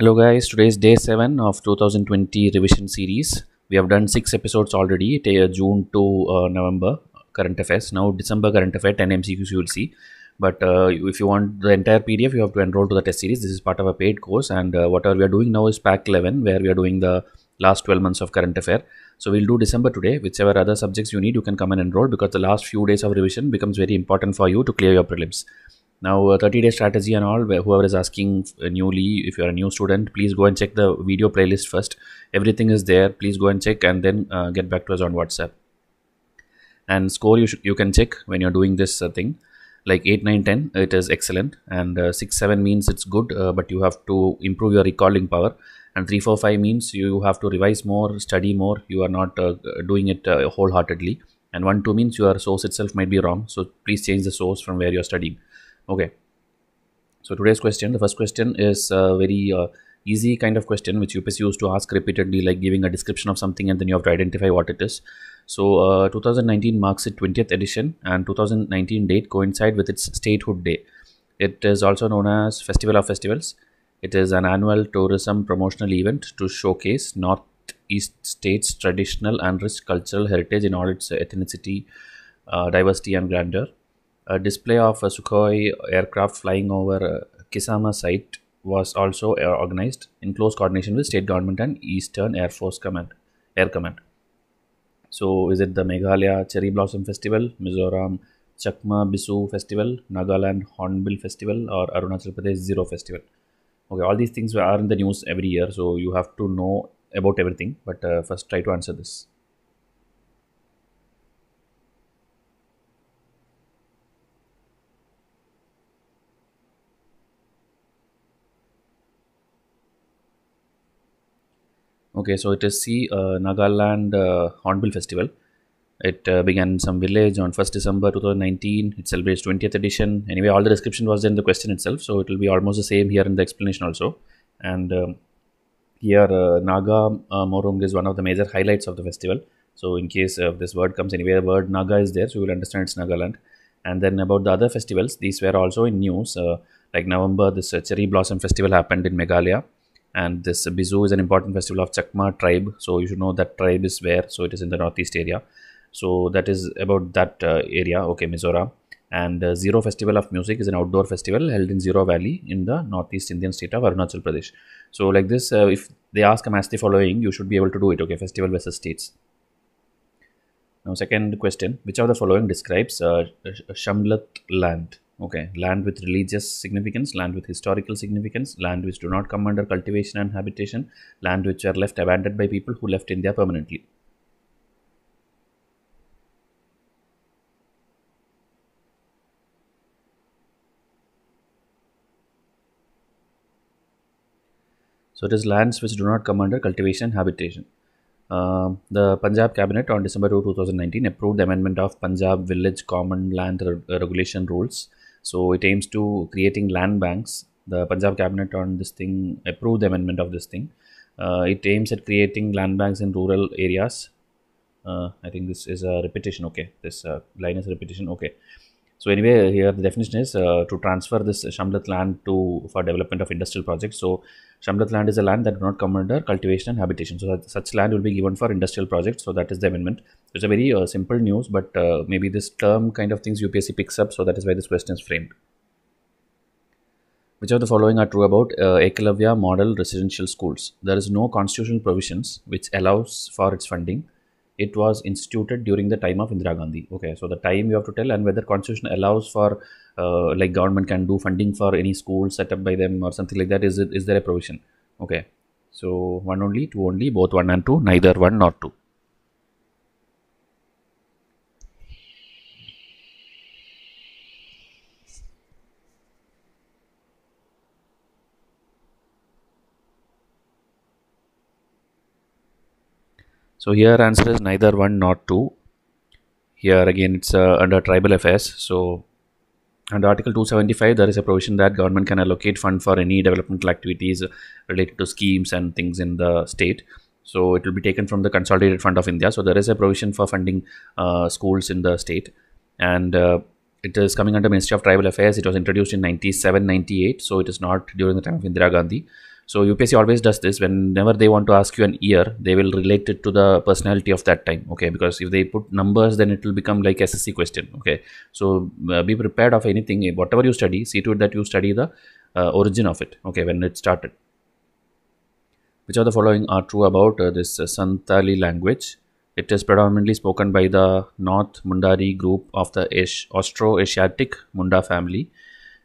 hello guys today is day 7 of 2020 revision series we have done six episodes already uh, june to uh, november current affairs now december current affairs 10 mcqs you will see but uh, if you want the entire pdf you have to enroll to the test series this is part of a paid course and uh, whatever we are doing now is pack 11 where we are doing the last 12 months of current affair so we'll do december today whichever other subjects you need you can come and enroll because the last few days of revision becomes very important for you to clear your prelims now 30 day strategy and all whoever is asking newly if you're a new student please go and check the video playlist first everything is there please go and check and then uh, get back to us on whatsapp and score you you can check when you're doing this uh, thing like 8 9 10 it is excellent and uh, 6 7 means it's good uh, but you have to improve your recalling power and 3 4 5 means you have to revise more study more you are not uh, doing it uh, wholeheartedly and 1 2 means your source itself might be wrong so please change the source from where you're studying okay so today's question the first question is a very uh, easy kind of question which UPSC used to ask repeatedly like giving a description of something and then you have to identify what it is so uh, 2019 marks its 20th edition and 2019 date coincide with its statehood day it is also known as festival of festivals it is an annual tourism promotional event to showcase northeast states traditional and rich cultural heritage in all its ethnicity uh, diversity and grandeur a display of a Sukhoi aircraft flying over Kisama site was also organized in close coordination with state government and Eastern Air Force Command, Air Command. So, is it the Meghalaya Cherry Blossom Festival, Mizoram Chakma Bisu Festival, Nagaland Hornbill Festival, or Arunachal Pradesh Zero Festival? Okay, all these things are in the news every year, so you have to know about everything. But uh, first, try to answer this. Okay, so it is see uh, Nagaland uh, Hornbill Festival. It uh, began in some village on 1st December 2019. It celebrates 20th edition. Anyway, all the description was in the question itself, so it will be almost the same here in the explanation also. And um, here, uh, Naga uh, Morung is one of the major highlights of the festival. So, in case uh, this word comes anywhere, the word Naga is there, so you will understand it's Nagaland. And then about the other festivals, these were also in news. Uh, like November, this Cherry Blossom Festival happened in Meghalaya and this Bizu is an important festival of Chakma tribe. So you should know that tribe is where. So it is in the northeast area. So that is about that uh, area. Okay, Mizoram. And uh, Zero Festival of Music is an outdoor festival held in Zero Valley in the northeast Indian state of Arunachal Pradesh. So like this, uh, if they ask a match the following, you should be able to do it. Okay, festival versus states. Now second question: Which of the following describes uh, Shamlat land? okay land with religious significance land with historical significance land which do not come under cultivation and habitation land which are left abandoned by people who left india permanently so it is lands which do not come under cultivation and habitation uh, the Punjab Cabinet on December 2, 2019 approved the amendment of Punjab Village Common Land Re Regulation Rules so it aims to creating land banks. The Punjab cabinet on this thing approved the amendment of this thing. Uh, it aims at creating land banks in rural areas. Uh, I think this is a repetition. Okay, this uh, line is repetition. Okay, so anyway, here the definition is uh, to transfer this Shamlat land to for development of industrial projects. So Shamlat land is a land that do not come under cultivation and habitation. So such land will be given for industrial projects. So that is the amendment. It's a very uh, simple news, but uh, maybe this term kind of things UPSC picks up. So that is why this question is framed. Which of the following are true about uh, Ekalavya model residential schools? There is no constitutional provisions which allows for its funding it was instituted during the time of Indira Gandhi. Okay, so the time you have to tell and whether constitution allows for uh, like government can do funding for any school set up by them or something like that. Is it is there a provision? Okay, so one only, two only, both one and two, neither one nor two. So here answer is neither 1 nor 2. Here again it's uh, under tribal affairs. So under Article 275 there is a provision that government can allocate fund for any developmental activities related to schemes and things in the state. So it will be taken from the Consolidated Fund of India. So there is a provision for funding uh, schools in the state and uh, it is coming under Ministry of Tribal Affairs. It was introduced in 97-98 so it is not during the time of Indira Gandhi. So UPSC always does this. Whenever they want to ask you an year, they will relate it to the personality of that time. Okay, because if they put numbers, then it will become like SSC question. Okay, so uh, be prepared of anything. Whatever you study, see to it that you study the uh, origin of it. Okay, when it started. Which of the following are true about uh, this uh, Santali language? It is predominantly spoken by the North Mundari group of the Austro-Asiatic Munda family.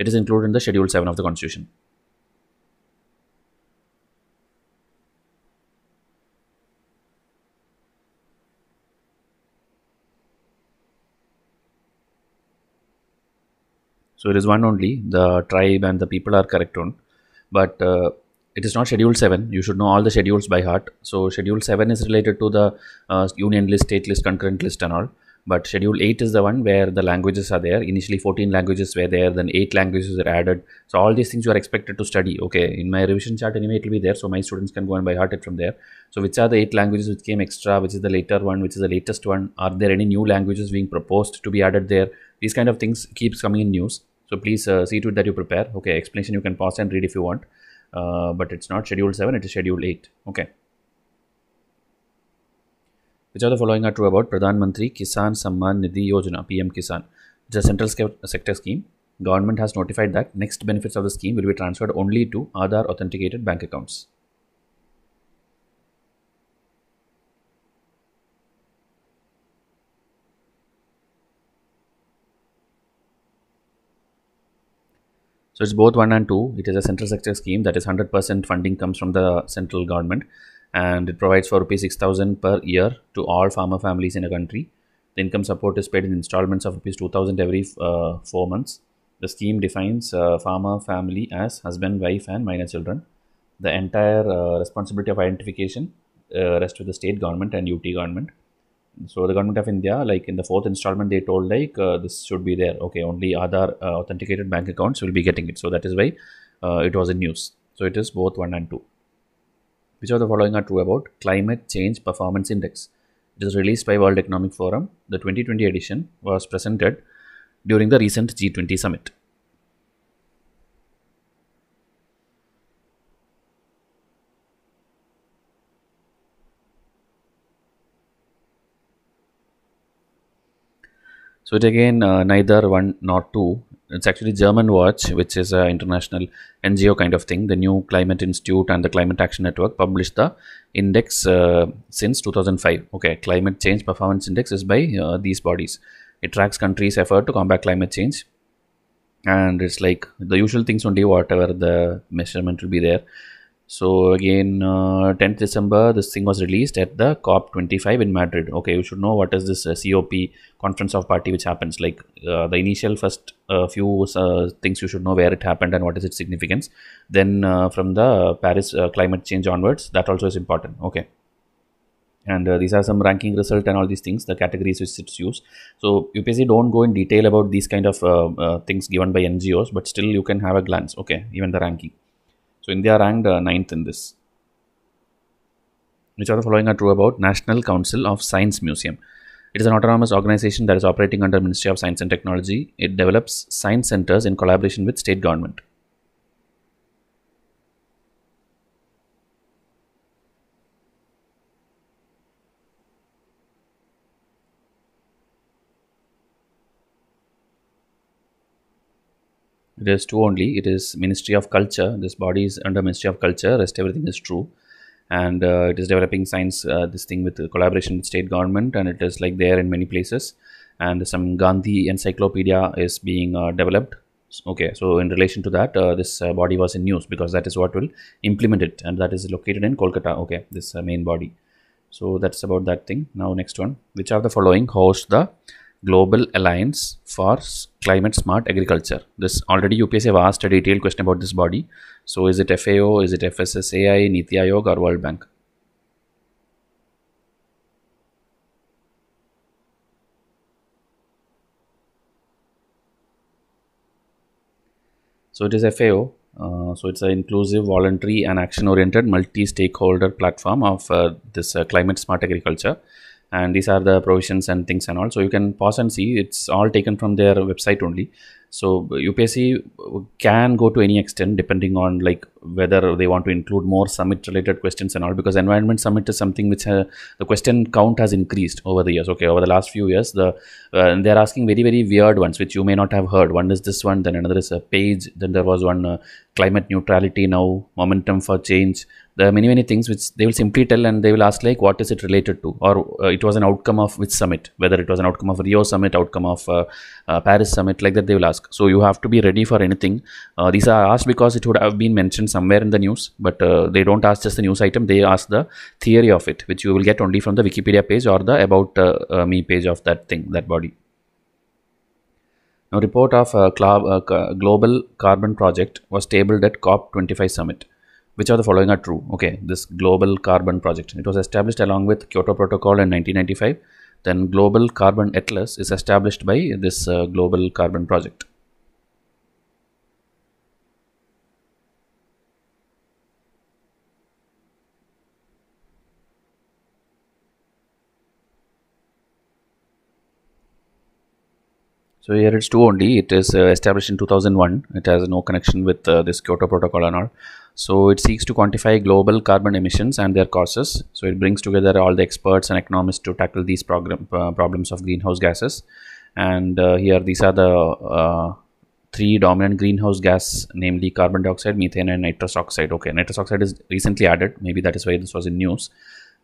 It is included in the Schedule 7 of the Constitution. So it is one only. The tribe and the people are correct on, but uh, it is not Schedule Seven. You should know all the schedules by heart. So Schedule Seven is related to the uh, union list, state list, concurrent list, and all. But Schedule Eight is the one where the languages are there. Initially, fourteen languages were there. Then eight languages are added. So all these things you are expected to study. Okay, in my revision chart anyway, it will be there. So my students can go and by heart it from there. So which are the eight languages which came extra? Which is the later one? Which is the latest one? Are there any new languages being proposed to be added there? These kind of things keeps coming in news. So please uh, see to it that you prepare. Okay, explanation you can pause and read if you want. Uh, but it's not schedule 7, it is schedule 8. Okay. Which of the following are true about Pradhan Mantri Kisan Samman Nidhi Yojana, PM Kisan? It's a central sector scheme. Government has notified that next benefits of the scheme will be transferred only to Aadhaar authenticated bank accounts. So it's both one and two. It is a central sector scheme that is 100% funding comes from the central government and it provides for rupees 6000 per year to all farmer families in a country. The income support is paid in installments of rupees 2000 every uh, 4 months. The scheme defines uh, farmer family as husband, wife and minor children. The entire uh, responsibility of identification uh, rests with the state government and UT government so the government of india like in the fourth installment they told like uh, this should be there okay only other uh, authenticated bank accounts will be getting it so that is why uh, it was in news so it is both 1 and 2 which of the following are true about climate change performance index it is released by world economic forum the 2020 edition was presented during the recent g20 summit So it again uh, neither one nor two. It's actually German Watch, which is an international NGO kind of thing. The New Climate Institute and the Climate Action Network published the index uh, since 2005. Okay, Climate Change Performance Index is by uh, these bodies. It tracks countries' effort to combat climate change, and it's like the usual things only. Whatever the measurement will be there so again uh, 10th december this thing was released at the cop25 in madrid okay you should know what is this uh, cop conference of party which happens like uh, the initial first uh, few uh, things you should know where it happened and what is its significance then uh, from the paris climate change onwards that also is important okay and these are some ranking result and all these things the categories which it's used so you basically don't go in detail about these kind of things given by ngos but still you can have a glance okay even the ranking so India ranked uh, ninth in this. Which of the following are true about National Council of Science Museum? It is an autonomous organization that is operating under Ministry of Science and Technology. It develops science centers in collaboration with state government. It is two only. It is Ministry of Culture. This body is under Ministry of Culture. Rest everything is true. And uh, it is developing science, uh, this thing with collaboration with state government. And it is like there in many places. And some Gandhi encyclopedia is being uh, developed. Okay, so in relation to that, uh, this uh, body was in news because that is what will implement it. And that is located in Kolkata. Okay, this main body. So that's about that thing. Now next one. Which of the following hosts the Global Alliance for Climate Smart Agriculture. This already UPSC have asked a detailed question about this body. So is it FAO, is it FSSAI, Niti Aayog or World Bank? So it is FAO. Uh, so it's an inclusive, voluntary and action-oriented multi-stakeholder platform of uh, this uh, climate smart agriculture and these are the provisions and things and all so you can pause and see it's all taken from their website only so UPSC can go to any extent depending on like whether they want to include more summit related questions and all because environment summit is something which uh, the question count has increased over the years okay over the last few years the uh, they're asking very very weird ones which you may not have heard one is this one then another is a page then there was one uh, climate neutrality now momentum for change there are many many things which they will simply tell and they will ask like what is it related to or uh, it was an outcome of which summit whether it was an outcome of rio summit outcome of uh, uh, paris summit like that they will ask so you have to be ready for anything uh, these are asked because it would have been mentioned somewhere in the news but uh, they don't ask just the news item they ask the theory of it which you will get only from the wikipedia page or the about uh, uh me page of that thing that body now report of uh, uh, global carbon project was tabled at cop 25 summit which of the following are true okay this global carbon project it was established along with kyoto protocol in 1995 then global carbon atlas is established by this uh, global carbon project So here it's 2 only. It is uh, established in 2001. It has no connection with uh, this Kyoto Protocol and all. So it seeks to quantify global carbon emissions and their causes. So it brings together all the experts and economists to tackle these program, uh, problems of greenhouse gases. And uh, here these are the uh, three dominant greenhouse gas, namely carbon dioxide, methane and nitrous oxide. Okay, nitrous oxide is recently added. Maybe that is why this was in news.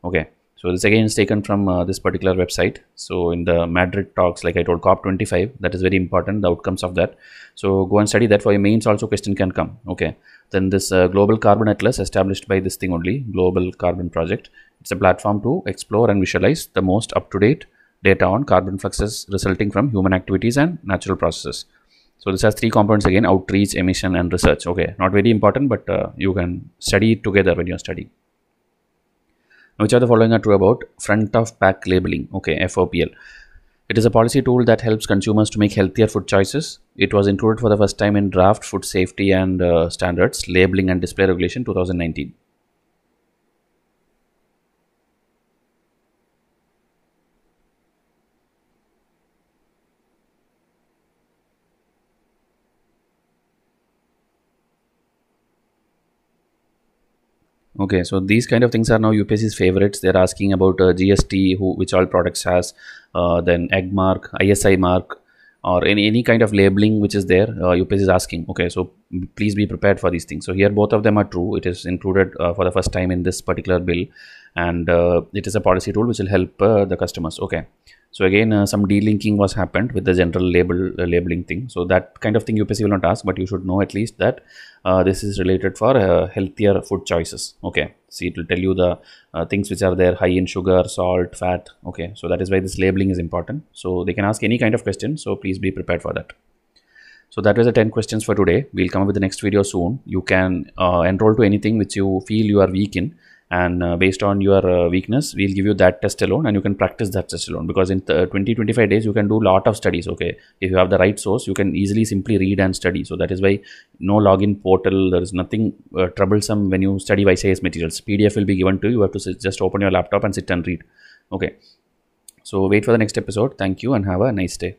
Okay. So this again is taken from uh, this particular website. So in the Madrid talks, like I told COP25, that is very important, the outcomes of that. So go and study that for your mains also question can come. Okay. Then this uh, Global Carbon Atlas established by this thing only, Global Carbon Project. It's a platform to explore and visualize the most up-to-date data on carbon fluxes resulting from human activities and natural processes. So this has three components again, outreach, emission and research. Okay, not very important, but uh, you can study it together when you're studying which are the following are true about front of pack labeling okay FOPL it is a policy tool that helps consumers to make healthier food choices it was included for the first time in draft food safety and uh, standards labeling and display regulation 2019 okay so these kind of things are now upsc's favorites they're asking about uh, gst who which all products has uh, then egg mark isi mark or any, any kind of labeling which is there uh, is asking okay so please be prepared for these things so here both of them are true it is included uh, for the first time in this particular bill and uh, it is a policy tool which will help uh, the customers okay so again, uh, some delinking was happened with the general label uh, labeling thing. So that kind of thing UPSC will not ask, but you should know at least that uh, this is related for uh, healthier food choices. Okay, see it will tell you the uh, things which are there high in sugar, salt, fat. Okay, so that is why this labeling is important. So they can ask any kind of question. So please be prepared for that. So that was the 10 questions for today. We'll come up with the next video soon. You can uh, enroll to anything which you feel you are weak in and uh, based on your uh, weakness we'll give you that test alone and you can practice that test alone because in th- uh, 20 25 days you can do lot of studies okay if you have the right source you can easily simply read and study so that is why no login portal there is nothing uh, troublesome when you study YCIS materials pdf will be given to you you have to just open your laptop and sit and read okay so wait for the next episode thank you and have a nice day